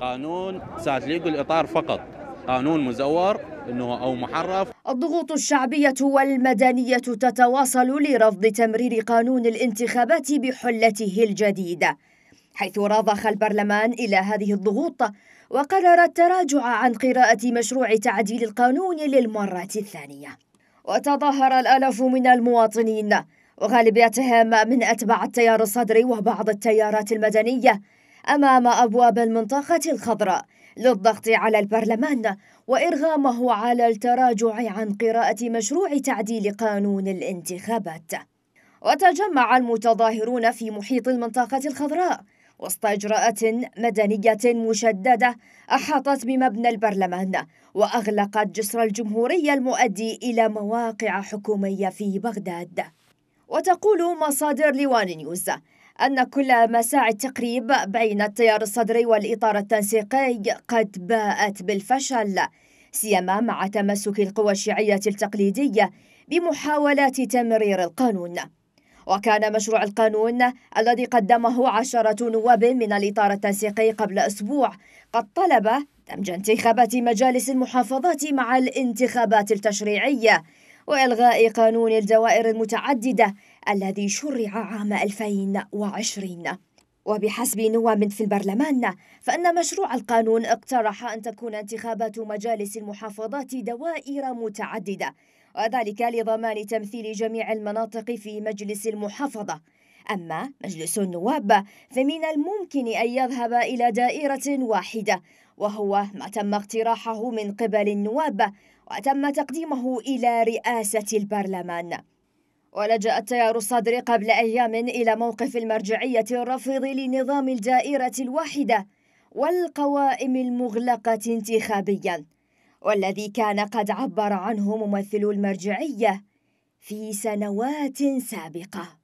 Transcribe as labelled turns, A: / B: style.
A: قانون ساتليق الإطار فقط قانون مزور انه او محرف الضغوط الشعبيه والمدنيه تتواصل لرفض تمرير قانون الانتخابات بحلته الجديده حيث راضخ البرلمان الى هذه الضغوط وقرر التراجع عن قراءه مشروع تعديل القانون للمره الثانيه وتظاهر الالاف من المواطنين وغالبيتهم من اتباع التيار الصدري وبعض التيارات المدنيه أمام أبواب المنطقة الخضراء للضغط على البرلمان وإرغامه على التراجع عن قراءة مشروع تعديل قانون الانتخابات وتجمع المتظاهرون في محيط المنطقة الخضراء وسط إجراءات مدنية مشددة أحاطت بمبنى البرلمان وأغلقت جسر الجمهورية المؤدي إلى مواقع حكومية في بغداد وتقول مصادر لوان نيوز أن كل مساعي التقريب بين التيار الصدري والإطار التنسيقي قد باءت بالفشل سيما مع تمسك القوى الشيعية التقليدية بمحاولات تمرير القانون وكان مشروع القانون الذي قدمه عشرة نواب من الإطار التنسيقي قبل أسبوع قد طلب دمج انتخابات مجالس المحافظات مع الانتخابات التشريعية وإلغاء قانون الدوائر المتعددة الذي شرع عام 2020 وبحسب نواب في البرلمان فإن مشروع القانون اقترح أن تكون انتخابات مجالس المحافظات دوائر متعددة وذلك لضمان تمثيل جميع المناطق في مجلس المحافظة أما مجلس النواب فمن الممكن أن يذهب إلى دائرة واحدة وهو ما تم اقتراحه من قبل النواب وتم تقديمه إلى رئاسة البرلمان ولجأ التيار الصدري قبل أيام إلى موقف المرجعية الرافض لنظام الدائرة الواحدة والقوائم المغلقة انتخابيا والذي كان قد عبر عنه ممثل المرجعية في سنوات سابقة